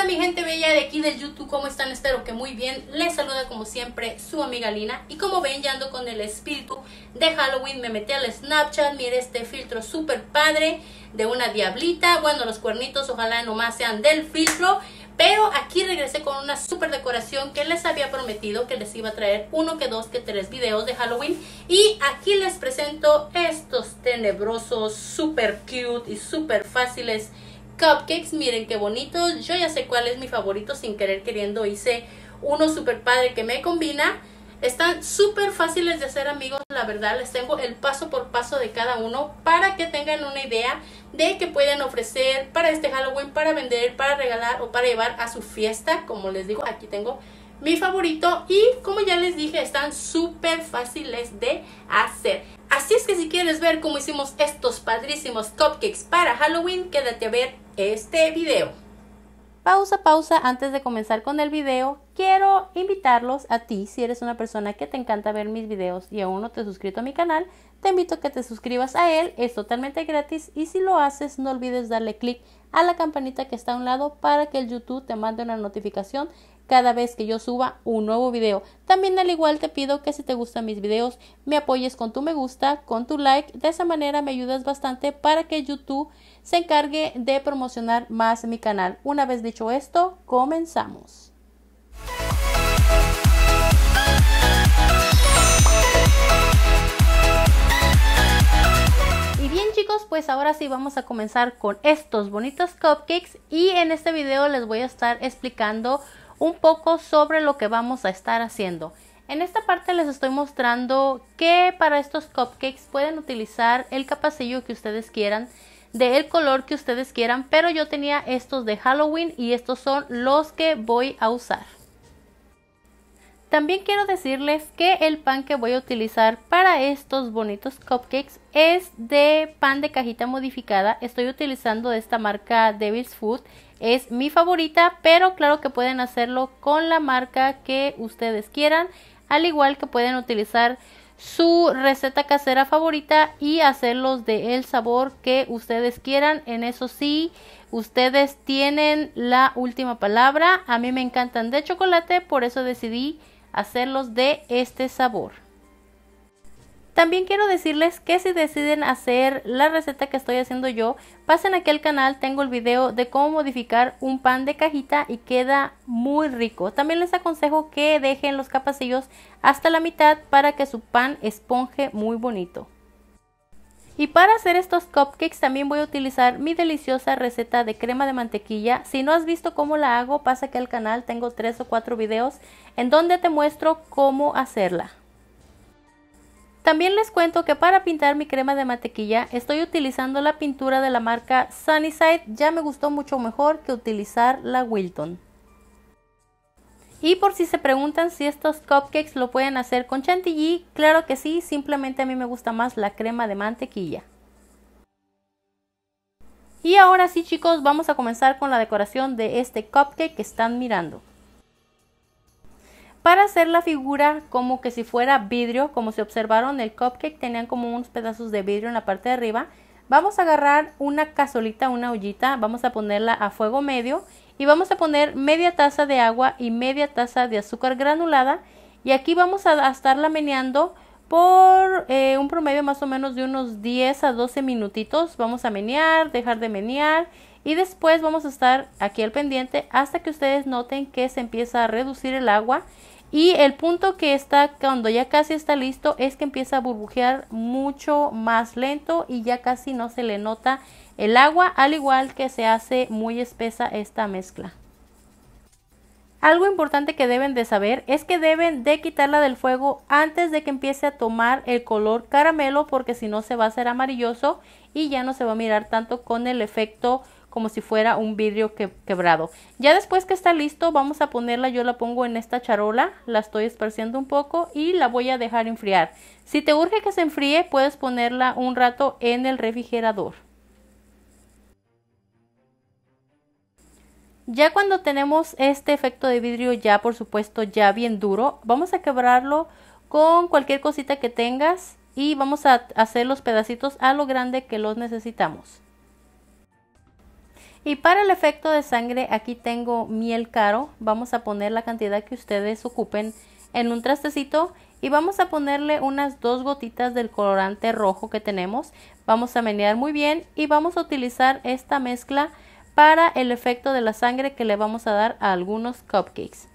Hola mi gente bella de aquí del YouTube? ¿Cómo están? Espero que muy bien. Les saluda como siempre su amiga Lina. Y como ven ya ando con el espíritu de Halloween. Me metí al Snapchat. Mire este filtro súper padre de una diablita. Bueno, los cuernitos ojalá nomás sean del filtro. Pero aquí regresé con una super decoración que les había prometido que les iba a traer uno que dos que tres videos de Halloween. Y aquí les presento estos tenebrosos, super cute y super fáciles cupcakes, miren qué bonitos. Yo ya sé cuál es mi favorito, sin querer queriendo hice uno super padre que me combina. Están súper fáciles de hacer amigos, la verdad les tengo el paso por paso de cada uno para que tengan una idea de qué pueden ofrecer para este Halloween, para vender, para regalar o para llevar a su fiesta. Como les digo, aquí tengo mi favorito y como ya les dije están súper fáciles de hacer. Así es que si quieres ver cómo hicimos estos padrísimos cupcakes para Halloween, quédate a ver este video. Pausa, pausa, antes de comenzar con el video, quiero invitarlos a ti, si eres una persona que te encanta ver mis videos y aún no te has suscrito a mi canal, te invito a que te suscribas a él, es totalmente gratis y si lo haces no olvides darle clic a la campanita que está a un lado para que el YouTube te mande una notificación cada vez que yo suba un nuevo video. También al igual te pido que si te gustan mis videos me apoyes con tu me gusta, con tu like, de esa manera me ayudas bastante para que YouTube se encargue de promocionar más mi canal. Una vez dicho esto, comenzamos. Y bien chicos, pues ahora sí vamos a comenzar con estos bonitos cupcakes y en este video les voy a estar explicando un poco sobre lo que vamos a estar haciendo. En esta parte les estoy mostrando que para estos cupcakes pueden utilizar el capacillo que ustedes quieran, del color que ustedes quieran, pero yo tenía estos de Halloween y estos son los que voy a usar. También quiero decirles que el pan que voy a utilizar para estos bonitos cupcakes es de pan de cajita modificada. Estoy utilizando esta marca Devil's Food es mi favorita, pero claro que pueden hacerlo con la marca que ustedes quieran, al igual que pueden utilizar su receta casera favorita y hacerlos de el sabor que ustedes quieran. En eso sí, ustedes tienen la última palabra. A mí me encantan de chocolate, por eso decidí hacerlos de este sabor. También quiero decirles que si deciden hacer la receta que estoy haciendo yo, pasen aquí al canal, tengo el video de cómo modificar un pan de cajita y queda muy rico. También les aconsejo que dejen los capacillos hasta la mitad para que su pan esponje muy bonito. Y para hacer estos cupcakes también voy a utilizar mi deliciosa receta de crema de mantequilla. Si no has visto cómo la hago, pasa aquí al canal, tengo tres o cuatro videos en donde te muestro cómo hacerla. También les cuento que para pintar mi crema de mantequilla estoy utilizando la pintura de la marca Sunnyside, ya me gustó mucho mejor que utilizar la Wilton. Y por si se preguntan si estos cupcakes lo pueden hacer con chantilly, claro que sí, simplemente a mí me gusta más la crema de mantequilla. Y ahora sí chicos, vamos a comenzar con la decoración de este cupcake que están mirando para hacer la figura como que si fuera vidrio, como se observaron el cupcake tenían como unos pedazos de vidrio en la parte de arriba. Vamos a agarrar una cazolita, una ollita, vamos a ponerla a fuego medio y vamos a poner media taza de agua y media taza de azúcar granulada y aquí vamos a, estarla meneando por eh, un promedio más o menos de unos 10 a 12 minutitos. Vamos a menear, dejar de menear y después vamos a estar aquí al pendiente hasta que ustedes noten que se empieza a reducir el agua y el punto que está cuando ya casi está listo es que empieza a burbujear mucho más lento y ya casi no se le nota el agua, al igual que se hace muy espesa esta mezcla. Algo importante que deben de saber es que deben de quitarla del fuego antes de que empiece a tomar el color caramelo porque si no se va a hacer amarilloso y ya no se va a mirar tanto con el efecto como si fuera un vidrio quebrado. Ya después que está listo vamos a ponerla, yo la pongo en esta charola, la estoy esparciendo un poco y la voy a dejar enfriar. Si te urge que se enfríe puedes ponerla un rato en el refrigerador. Ya cuando tenemos este efecto de vidrio ya por supuesto ya bien duro, vamos a quebrarlo con cualquier cosita que tengas y vamos a hacer los pedacitos a lo grande que los necesitamos. Y para el efecto de sangre aquí tengo miel caro. Vamos a poner la cantidad que ustedes ocupen en un trastecito y vamos a ponerle unas dos gotitas del colorante rojo que tenemos. Vamos a menear muy bien y vamos a utilizar esta mezcla para el efecto de la sangre que le vamos a dar a algunos cupcakes.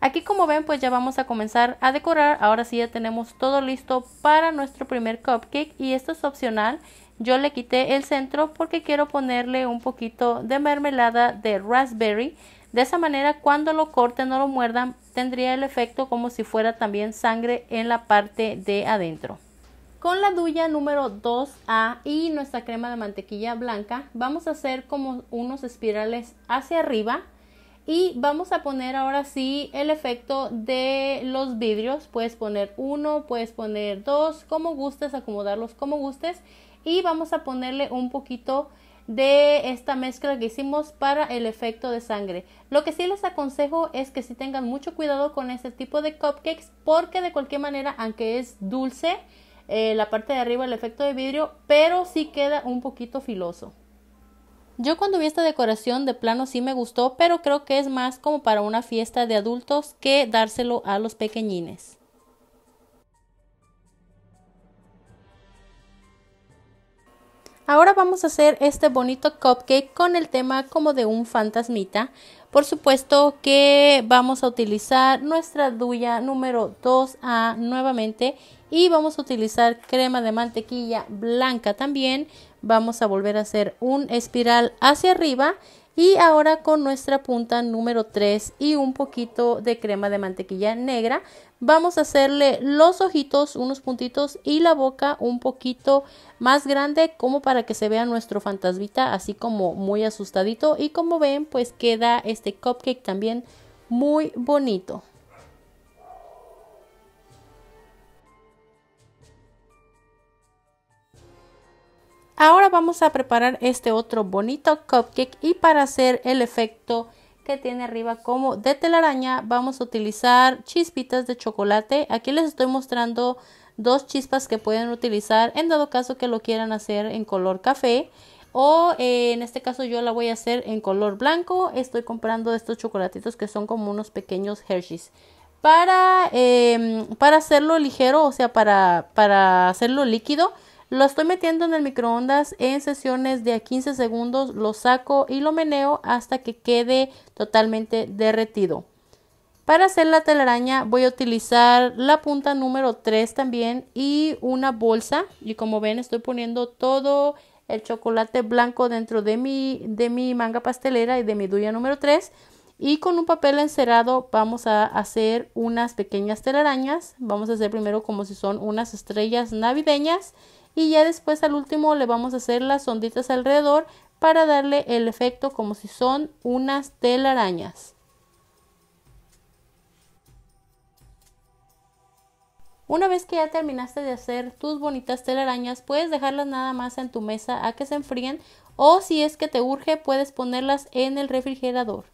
Aquí como ven pues ya vamos a comenzar a decorar. Ahora sí ya tenemos todo listo para nuestro primer cupcake y esto es opcional yo le quité el centro porque quiero ponerle un poquito de mermelada de raspberry. De esa manera cuando lo corten o lo muerdan tendría el efecto como si fuera también sangre en la parte de adentro. Con la duya número 2A y nuestra crema de mantequilla blanca vamos a hacer como unos espirales hacia arriba y vamos a poner ahora sí el efecto de los vidrios. Puedes poner uno, puedes poner dos, como gustes, acomodarlos como gustes. Y vamos a ponerle un poquito de esta mezcla que hicimos para el efecto de sangre. Lo que sí les aconsejo es que sí tengan mucho cuidado con este tipo de cupcakes porque de cualquier manera, aunque es dulce, eh, la parte de arriba el efecto de vidrio, pero sí queda un poquito filoso. Yo cuando vi esta decoración de plano sí me gustó, pero creo que es más como para una fiesta de adultos que dárselo a los pequeñines. Ahora vamos a hacer este bonito cupcake con el tema como de un fantasmita. Por supuesto que vamos a utilizar nuestra duya número 2A nuevamente y vamos a utilizar crema de mantequilla blanca también. Vamos a volver a hacer un espiral hacia arriba y ahora con nuestra punta número 3 y un poquito de crema de mantequilla negra, vamos a hacerle los ojitos, unos puntitos y la boca un poquito más grande como para que se vea nuestro fantasmita así como muy asustadito. Y como ven pues queda este cupcake también muy bonito. Ahora vamos a preparar este otro bonito cupcake y para hacer el efecto que tiene arriba como de telaraña vamos a utilizar chispitas de chocolate. Aquí les estoy mostrando dos chispas que pueden utilizar en dado caso que lo quieran hacer en color café o eh, en este caso yo la voy a hacer en color blanco. Estoy comprando estos chocolatitos que son como unos pequeños Hershey's. Para, em, para hacerlo ligero, o sea, para, para hacerlo líquido, lo estoy metiendo en el microondas en sesiones de a 15 segundos, lo saco y lo meneo hasta que quede totalmente derretido. Para hacer la telaraña voy a utilizar la punta número 3 también y una bolsa. Y como ven estoy poniendo todo el chocolate blanco dentro de mi, de mi manga pastelera y de mi duya número 3. Y con un papel encerado vamos a hacer unas pequeñas telarañas. Vamos a hacer primero como si son unas estrellas navideñas y ya después al último le vamos a hacer las onditas alrededor para darle el efecto como si son unas telarañas. Una vez que ya terminaste de hacer tus bonitas telarañas, puedes dejarlas nada más en tu mesa a que se enfríen o si es que te urge puedes ponerlas en el refrigerador.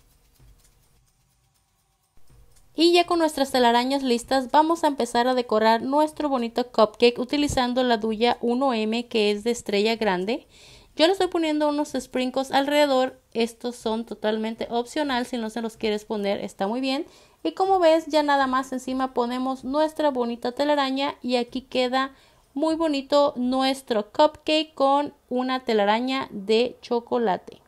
Y ya con nuestras telarañas listas vamos a empezar a decorar nuestro bonito cupcake utilizando la Duya 1M que es de estrella grande. Yo le estoy poniendo unos sprinkles alrededor, estos son totalmente opcional, si no se los quieres poner está muy bien. Y como ves ya nada más encima ponemos nuestra bonita telaraña y aquí queda muy bonito nuestro cupcake con una telaraña de chocolate.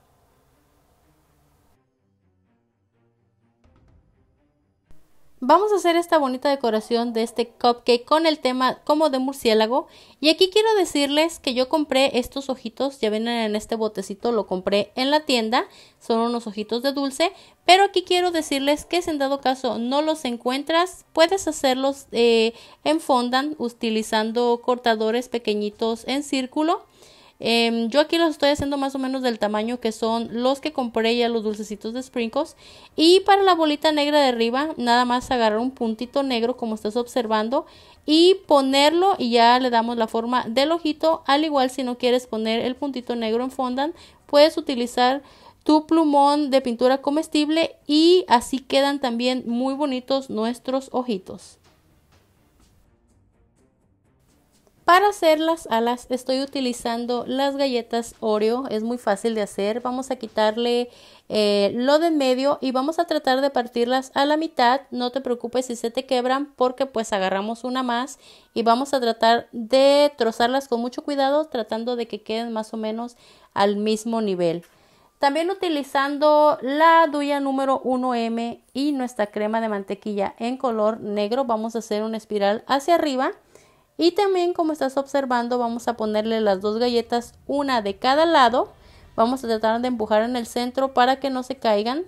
Vamos a hacer esta bonita decoración de este cupcake con el tema como de murciélago. Y aquí quiero decirles que yo compré estos ojitos, ya ven en este botecito, lo compré en la tienda. Son unos ojitos de dulce, pero aquí quiero decirles que si en dado caso no los encuentras, puedes hacerlos eh, en fondant utilizando cortadores pequeñitos en círculo. Em, yo aquí los estoy haciendo más o menos del tamaño que son los que compré ya los dulcecitos de Sprinkles. Y para la bolita negra de arriba, nada más agarrar un puntito negro como estás observando y ponerlo y ya le damos la forma del ojito. Al igual si no quieres poner el puntito negro en fondant, puedes utilizar tu plumón de pintura comestible y así quedan también muy bonitos nuestros ojitos. Para hacer las alas estoy utilizando las galletas Oreo, es muy fácil de hacer. Vamos a quitarle eh, lo de medio y vamos a tratar de partirlas a la mitad. No te preocupes si se te quebran porque pues agarramos una más y vamos a tratar de trozarlas con mucho cuidado tratando de que queden más o menos al mismo nivel. También utilizando la duya número 1M y nuestra crema de mantequilla en color negro vamos a hacer una espiral hacia arriba. Y también como estás observando vamos a ponerle las dos galletas una de cada lado. Vamos a tratar de empujar en el centro para que no se caigan.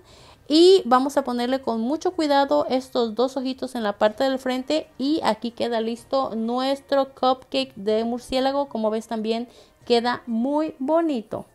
Y vamos a ponerle con mucho cuidado estos dos ojitos en la parte del frente. Y aquí queda listo nuestro cupcake de murciélago. Como ves también queda muy bonito.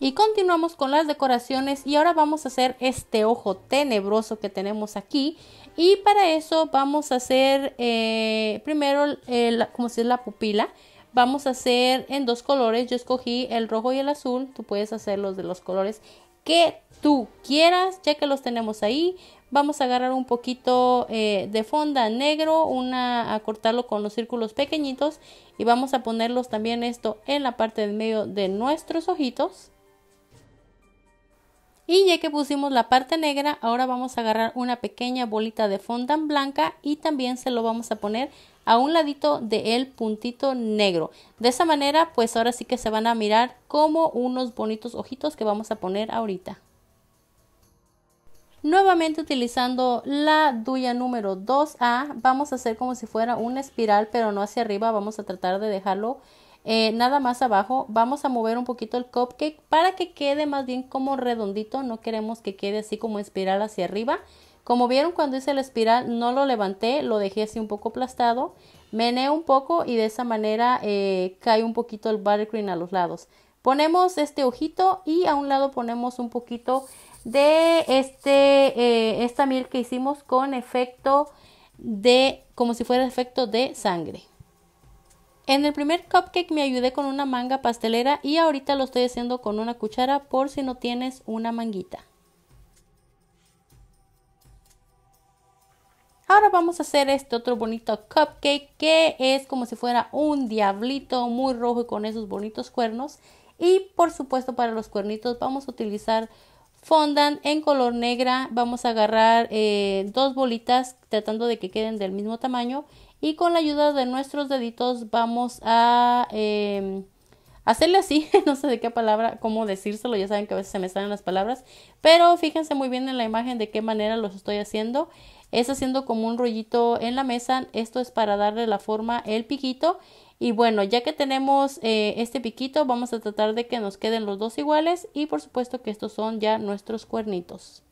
Y continuamos con las decoraciones y ahora vamos a hacer este ojo tenebroso que tenemos aquí. Y para eso vamos a hacer eh, primero, eh, como si es la pupila, vamos a hacer en dos colores. Yo escogí el rojo y el azul, tú puedes hacerlos de los colores que tú quieras, ya que los tenemos ahí. Vamos a agarrar un poquito eh, de fonda negro, una a cortarlo con los círculos pequeñitos y vamos a ponerlos también esto en la parte del medio de nuestros ojitos. Y ya que pusimos la parte negra, ahora vamos a agarrar una pequeña bolita de fondant blanca y también se lo vamos a poner a un ladito de el puntito negro. De esa manera, pues ahora sí que se van a mirar como unos bonitos ojitos que vamos a poner ahorita. Nuevamente utilizando la duya número 2A, vamos a hacer como si fuera una espiral, pero no hacia arriba, vamos a tratar de dejarlo eh, nada más abajo vamos a mover un poquito el cupcake para que quede más bien como redondito no queremos que quede así como espiral hacia arriba como vieron cuando hice la espiral no lo levanté lo dejé así un poco aplastado meneo un poco y de esa manera eh, cae un poquito el buttercream a los lados ponemos este ojito y a un lado ponemos un poquito de este eh, esta miel que hicimos con efecto de como si fuera efecto de sangre en el primer cupcake me ayudé con una manga pastelera y ahorita lo estoy haciendo con una cuchara por si no tienes una manguita. Ahora vamos a hacer este otro bonito cupcake que es como si fuera un diablito muy rojo y con esos bonitos cuernos. Y por supuesto para los cuernitos vamos a utilizar fondant en color negra. Vamos a agarrar eh, dos bolitas tratando de que queden del mismo tamaño y con la ayuda de nuestros deditos vamos a em, hacerle así, no sé de qué palabra, cómo decírselo, ya saben que a veces se me salen las palabras, pero fíjense muy bien en la imagen de qué manera los estoy haciendo. Es haciendo como un rollito en la mesa, esto es para darle la forma, el piquito. Y bueno, ya que tenemos eh, este piquito, vamos a tratar de que nos queden los dos iguales y por supuesto que estos son ya nuestros cuernitos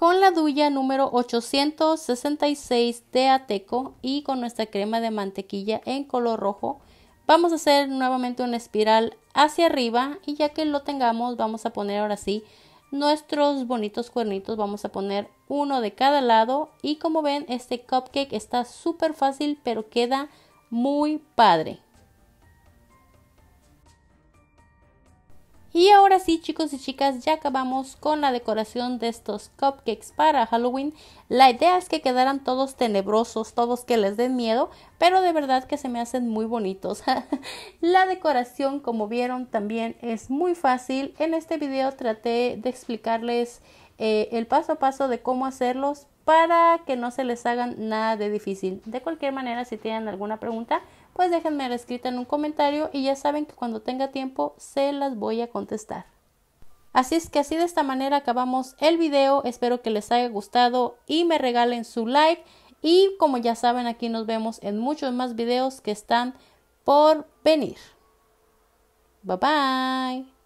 con la duya número 866 de Ateco y con nuestra crema de mantequilla en color rojo. Vamos a hacer nuevamente una espiral hacia arriba y ya que lo tengamos vamos a poner ahora sí nuestros bonitos cuernitos. Vamos a poner uno de cada lado y como ven este cupcake está súper fácil pero queda muy padre. Y ahora sí, chicos y chicas, ya acabamos con la decoración de estos cupcakes para Halloween. La idea es que quedaran todos tenebrosos, todos que les den miedo, pero de verdad que se me hacen muy bonitos. la decoración, como vieron, también es muy fácil. En este video traté de explicarles eh, el paso a paso de cómo hacerlos para que no se les hagan nada de difícil. De cualquier manera, si tienen alguna pregunta, pues déjenme la escrita en un comentario y ya saben que cuando tenga tiempo se las voy a contestar. Así es que así de esta manera acabamos el video, espero que les haya gustado y me regalen su like y como ya saben aquí nos vemos en muchos más videos que están por venir. Bye bye.